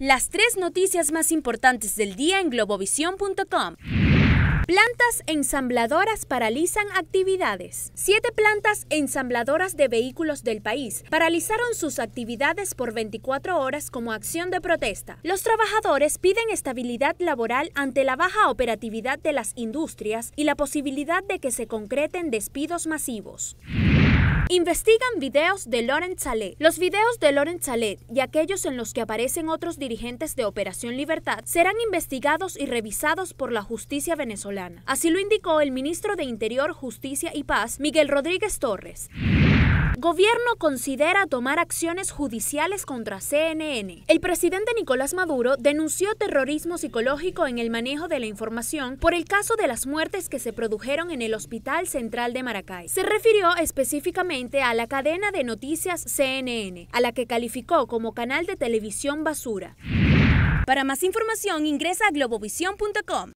Las tres noticias más importantes del día en globovisión.com. Plantas ensambladoras paralizan actividades. Siete plantas ensambladoras de vehículos del país paralizaron sus actividades por 24 horas como acción de protesta. Los trabajadores piden estabilidad laboral ante la baja operatividad de las industrias y la posibilidad de que se concreten despidos masivos. Investigan videos de Loren Chalet Los videos de Loren Chalet y aquellos en los que aparecen otros dirigentes de Operación Libertad serán investigados y revisados por la justicia venezolana. Así lo indicó el ministro de Interior, Justicia y Paz, Miguel Rodríguez Torres. Gobierno considera tomar acciones judiciales contra CNN. El presidente Nicolás Maduro denunció terrorismo psicológico en el manejo de la información por el caso de las muertes que se produjeron en el Hospital Central de Maracay. Se refirió específicamente a la cadena de noticias CNN, a la que calificó como canal de televisión basura. Para más información ingresa a globovisión.com.